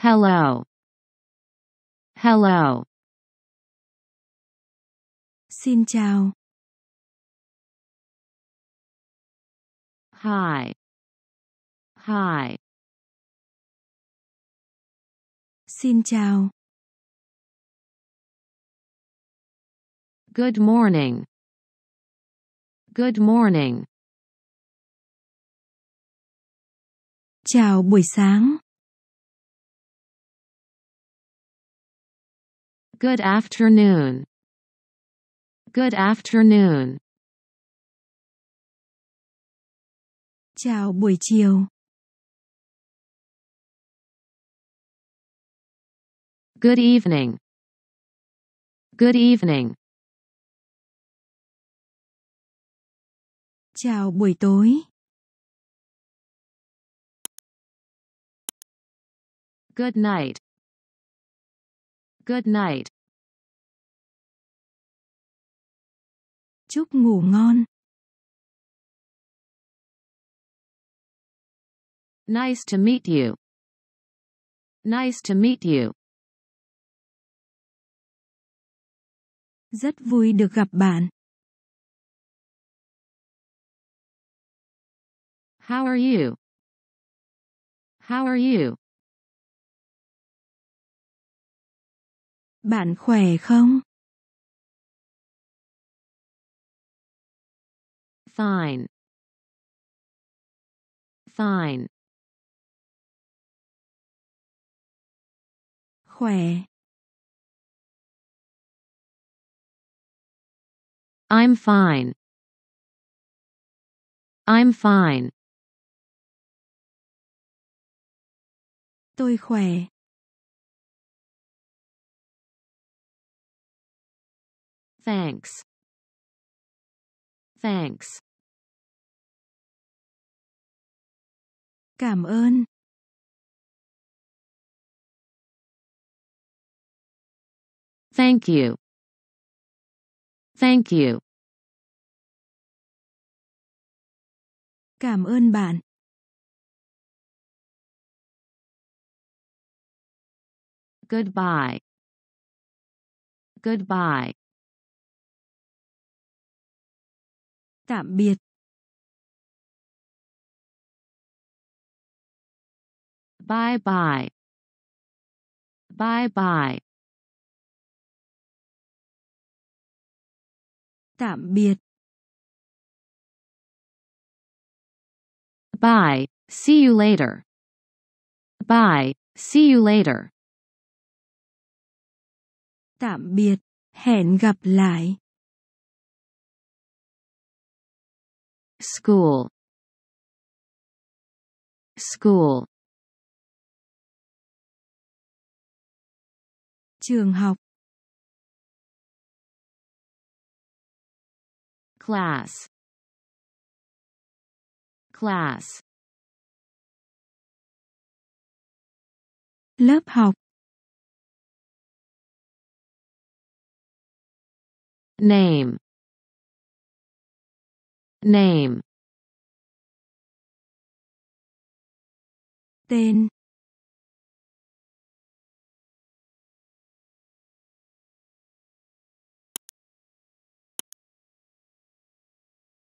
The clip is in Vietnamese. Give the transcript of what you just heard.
Hello. Hello. Xin chào. Hi. Hi. Xin chào. Good morning. Good morning. Chào buổi sáng. Good afternoon. Good afternoon. Chào buổi chiều. Good evening. Good evening. Chào buổi tối. Good night. Good night. Chúc ngủ ngon. Nice to meet you. Nice to meet you. Rất vui được gặp bạn. How are you? How are you? Bạn khỏe không? Fine. Fine. Khỏe. I'm fine. I'm fine. Tôi khỏe. Thanks. Thanks. Cảm ơn. Thank you. Thank you. Cảm ơn bạn. Goodbye. Goodbye. Tạm biệt. Bye bye. Bye bye. Tạm biệt. Bye. See you later. Bye. See you later. Tạm biệt. Hẹn gặp lại. school school trường học class class lớp học name name tên